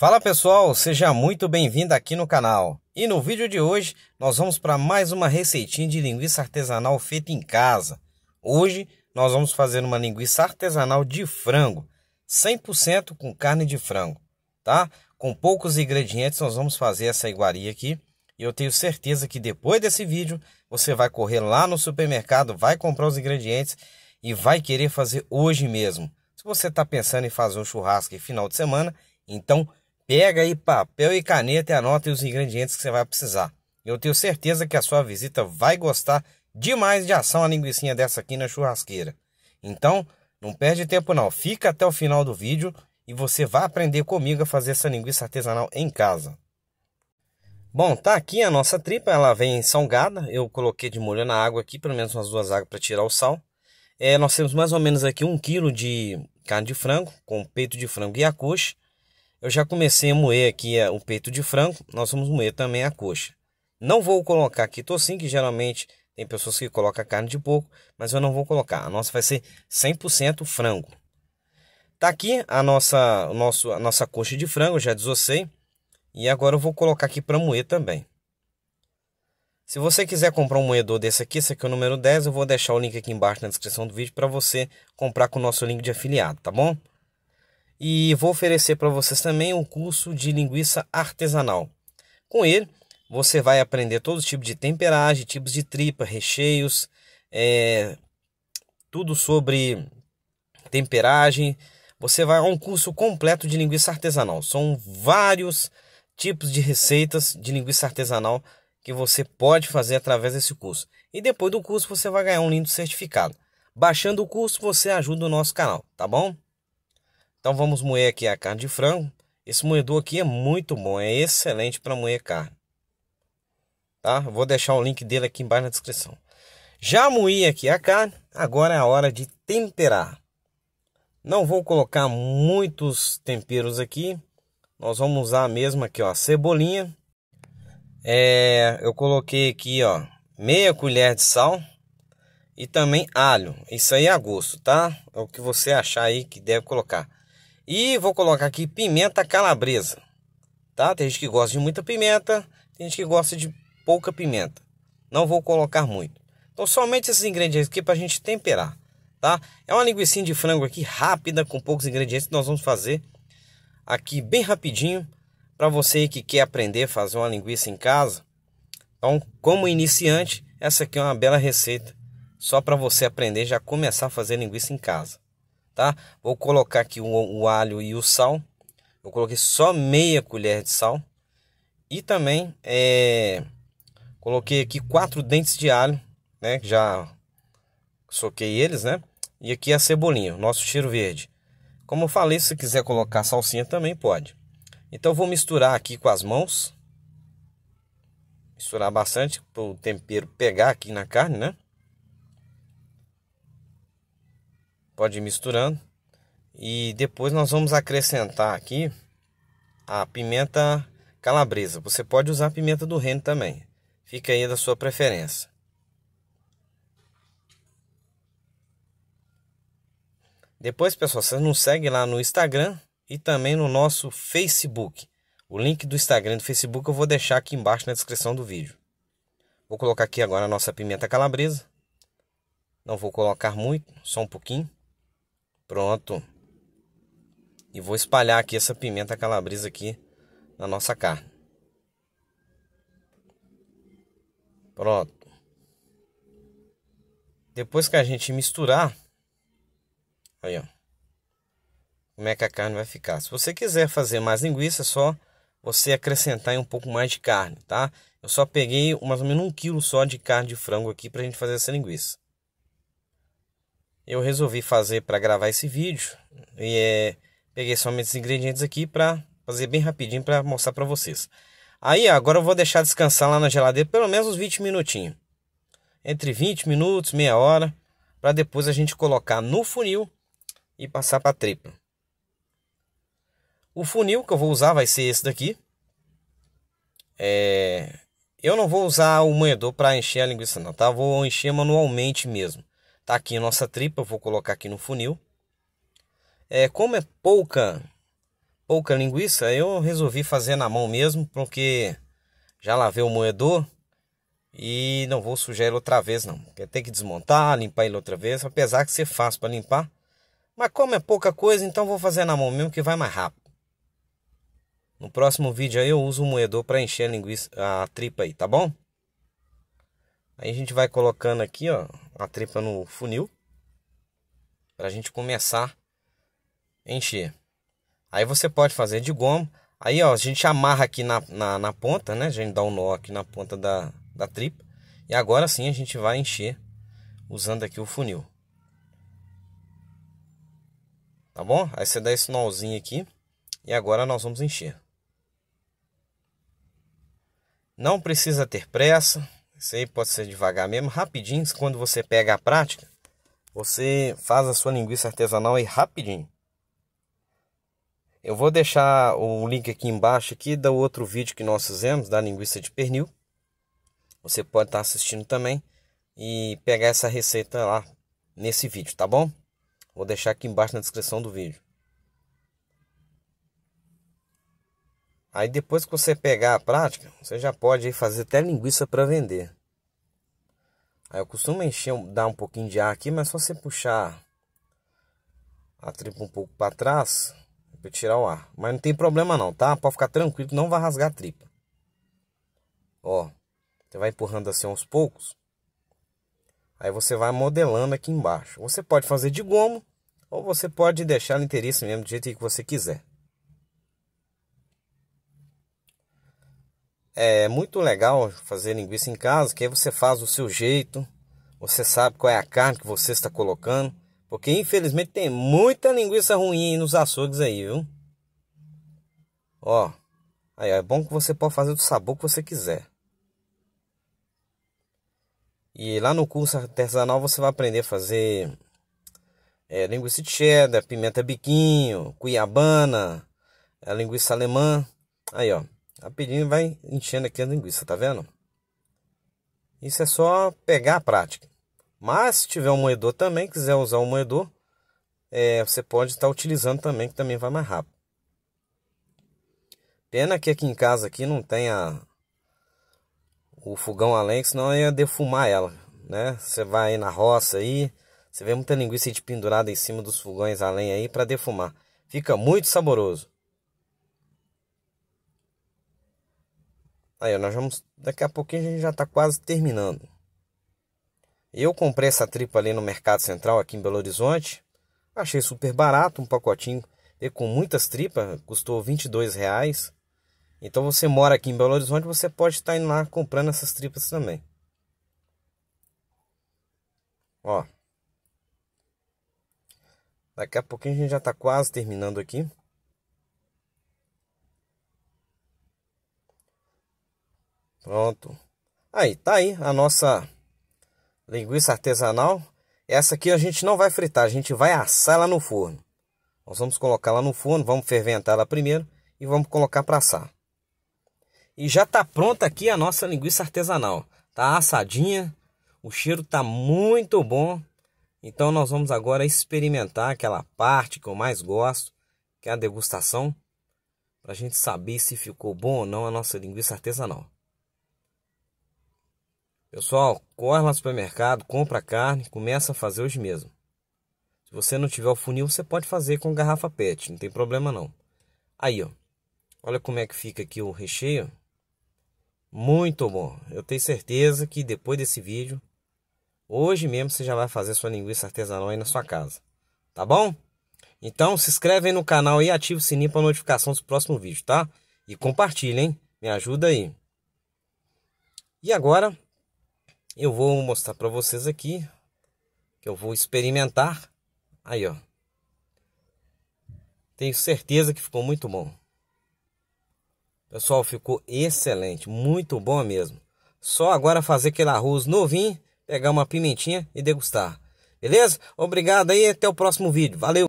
Fala pessoal, seja muito bem-vindo aqui no canal. E no vídeo de hoje nós vamos para mais uma receitinha de linguiça artesanal feita em casa. Hoje nós vamos fazer uma linguiça artesanal de frango, 100% com carne de frango, tá? Com poucos ingredientes nós vamos fazer essa iguaria aqui. E eu tenho certeza que depois desse vídeo você vai correr lá no supermercado, vai comprar os ingredientes e vai querer fazer hoje mesmo. Se você está pensando em fazer um churrasco em final de semana, então Pega aí papel e caneta e anote os ingredientes que você vai precisar. Eu tenho certeza que a sua visita vai gostar demais de ação a linguiçinha dessa aqui na churrasqueira. Então, não perde tempo não, fica até o final do vídeo e você vai aprender comigo a fazer essa linguiça artesanal em casa. Bom, tá aqui a nossa tripa, ela vem salgada, eu coloquei de molho na água aqui, pelo menos umas duas águas para tirar o sal. É, nós temos mais ou menos aqui um quilo de carne de frango, com peito de frango e a coxa. Eu já comecei a moer aqui o é, peito de frango, nós vamos moer também a coxa. Não vou colocar aqui. quitocin, que geralmente tem pessoas que colocam carne de porco, mas eu não vou colocar. A nossa vai ser 100% frango. Tá aqui a nossa, o nosso, a nossa coxa de frango, já desossei. E agora eu vou colocar aqui para moer também. Se você quiser comprar um moedor desse aqui, esse aqui é o número 10, eu vou deixar o link aqui embaixo na descrição do vídeo para você comprar com o nosso link de afiliado, tá bom? e vou oferecer para vocês também um curso de linguiça artesanal. Com ele, você vai aprender todo tipo de temperagem, tipos de tripa, recheios, é, tudo sobre temperagem. Você vai a um curso completo de linguiça artesanal. São vários tipos de receitas de linguiça artesanal que você pode fazer através desse curso. E depois do curso você vai ganhar um lindo certificado. Baixando o curso, você ajuda o nosso canal, tá bom? Então vamos moer aqui a carne de frango. Esse moedor aqui é muito bom, é excelente para moer carne. Tá? Vou deixar o link dele aqui embaixo na descrição. Já moí aqui a carne, agora é a hora de temperar. Não vou colocar muitos temperos aqui. Nós vamos usar mesma aqui, ó, a cebolinha. É, eu coloquei aqui, ó, meia colher de sal e também alho. Isso aí é a gosto, tá? É o que você achar aí que deve colocar. E vou colocar aqui pimenta calabresa. Tá? Tem gente que gosta de muita pimenta, tem gente que gosta de pouca pimenta. Não vou colocar muito. Então somente esses ingredientes aqui para a gente temperar. Tá? É uma linguiça de frango aqui rápida com poucos ingredientes que nós vamos fazer aqui bem rapidinho para você que quer aprender a fazer uma linguiça em casa. Então, como iniciante, essa aqui é uma bela receita só para você aprender já começar a fazer linguiça em casa tá? Vou colocar aqui o, o alho e o sal. Eu coloquei só meia colher de sal. E também é, coloquei aqui quatro dentes de alho, né? Já soquei eles, né? E aqui a cebolinha, nosso cheiro verde. Como eu falei, se quiser colocar salsinha também pode. Então vou misturar aqui com as mãos. Misturar bastante para o tempero pegar aqui na carne, né? Pode ir misturando. E depois nós vamos acrescentar aqui a pimenta calabresa. Você pode usar a pimenta do reino também. Fica aí da sua preferência. Depois, pessoal, vocês nos seguem lá no Instagram e também no nosso Facebook. O link do Instagram e do Facebook eu vou deixar aqui embaixo na descrição do vídeo. Vou colocar aqui agora a nossa pimenta calabresa. Não vou colocar muito, só um pouquinho. Pronto. E vou espalhar aqui essa pimenta calabresa aqui na nossa carne. Pronto. Depois que a gente misturar, aí ó, como é que a carne vai ficar. Se você quiser fazer mais linguiça, é só você acrescentar um pouco mais de carne, tá? Eu só peguei mais ou menos um quilo só de carne de frango aqui pra gente fazer essa linguiça eu resolvi fazer para gravar esse vídeo e é, peguei somente os ingredientes aqui para fazer bem rapidinho para mostrar para vocês. Aí agora eu vou deixar descansar lá na geladeira pelo menos uns 20 minutinhos. Entre 20 minutos, meia hora, para depois a gente colocar no funil e passar para tripla. tripa. O funil que eu vou usar vai ser esse daqui. É... Eu não vou usar o moedor para encher a linguiça não, tá? Vou encher manualmente mesmo. Tá aqui a nossa tripa, vou colocar aqui no funil. É, como é pouca pouca linguiça, eu resolvi fazer na mão mesmo, porque já lavei o moedor e não vou sujar ele outra vez não. quer tem que desmontar, limpar ele outra vez, apesar que ser fácil para limpar. Mas como é pouca coisa, então vou fazer na mão mesmo que vai mais rápido. No próximo vídeo aí eu uso o moedor para encher a linguiça, a tripa aí, tá bom? Aí a gente vai colocando aqui, ó, a tá tripa no funil para a gente começar a encher. Aí você pode fazer de goma. Aí ó, a gente amarra aqui na, na, na ponta, né? A gente dá um nó aqui na ponta da, da tripa. E agora sim a gente vai encher usando aqui o funil. Tá bom? Aí você dá esse nozinho aqui. E agora nós vamos encher. Não precisa ter pressa. Isso aí pode ser devagar mesmo, rapidinho. Quando você pega a prática, você faz a sua linguiça artesanal aí rapidinho. Eu vou deixar o link aqui embaixo aqui do outro vídeo que nós fizemos da linguiça de pernil. Você pode estar tá assistindo também e pegar essa receita lá nesse vídeo, tá bom? Vou deixar aqui embaixo na descrição do vídeo. Aí depois que você pegar a prática, você já pode fazer até linguiça para vender. Aí eu costumo encher, dar um pouquinho de ar aqui, mas se você puxar a tripa um pouco para trás, é para tirar o ar. Mas não tem problema não, tá? Pode ficar tranquilo que não vai rasgar a tripa. Ó, você vai empurrando assim aos poucos. Aí você vai modelando aqui embaixo. Você pode fazer de gomo ou você pode deixar ela inteiriça mesmo do jeito que você quiser. é muito legal fazer linguiça em casa, que aí você faz do seu jeito, você sabe qual é a carne que você está colocando, porque infelizmente tem muita linguiça ruim nos açougues aí, viu? Ó, aí é bom que você pode fazer do sabor que você quiser. E lá no curso artesanal você vai aprender a fazer é, linguiça de cheddar, pimenta biquinho, cuiabana, a é, linguiça alemã. Aí, ó. A vai enchendo aqui a linguiça, tá vendo? Isso é só pegar a prática. Mas se tiver um moedor também, quiser usar um moedor, é, você pode estar utilizando também, que também vai mais rápido. Pena que aqui em casa aqui não tem o fogão além, senão ia defumar ela, né? Você vai na roça aí, você vê muita linguiça de pendurada em cima dos fogões além aí para defumar. Fica muito saboroso. Aí, nós vamos. Daqui a pouquinho a gente já está quase terminando. Eu comprei essa tripa ali no Mercado Central, aqui em Belo Horizonte. Achei super barato, um pacotinho e com muitas tripas, custou 22 reais. Então você mora aqui em Belo Horizonte, você pode estar indo lá comprando essas tripas também. Ó. Daqui a pouquinho a gente já está quase terminando aqui. Pronto. Aí, tá aí a nossa linguiça artesanal. Essa aqui a gente não vai fritar, a gente vai assar ela no forno. Nós vamos colocar ela no forno, vamos ferventar ela primeiro e vamos colocar para assar. E já tá pronta aqui a nossa linguiça artesanal. Tá assadinha, o cheiro tá muito bom. Então nós vamos agora experimentar aquela parte que eu mais gosto, que é a degustação, para a gente saber se ficou bom ou não a nossa linguiça artesanal. Pessoal, corre lá no supermercado, compra carne, começa a fazer hoje mesmo. Se você não tiver o funil, você pode fazer com garrafa PET, não tem problema não. Aí, ó. Olha como é que fica aqui o recheio. Muito bom. Eu tenho certeza que depois desse vídeo, hoje mesmo você já vai fazer sua linguiça artesanal aí na sua casa. Tá bom? Então se inscreve aí no canal e ativa o sininho para notificação dos próximos vídeos, tá? E compartilha, hein? Me ajuda aí. E agora eu vou mostrar para vocês aqui que eu vou experimentar. Aí, ó. Tenho certeza que ficou muito bom. Pessoal, ficou excelente, muito bom mesmo. Só agora fazer aquele arroz novinho, pegar uma pimentinha e degustar. Beleza? Obrigado aí, até o próximo vídeo. Valeu!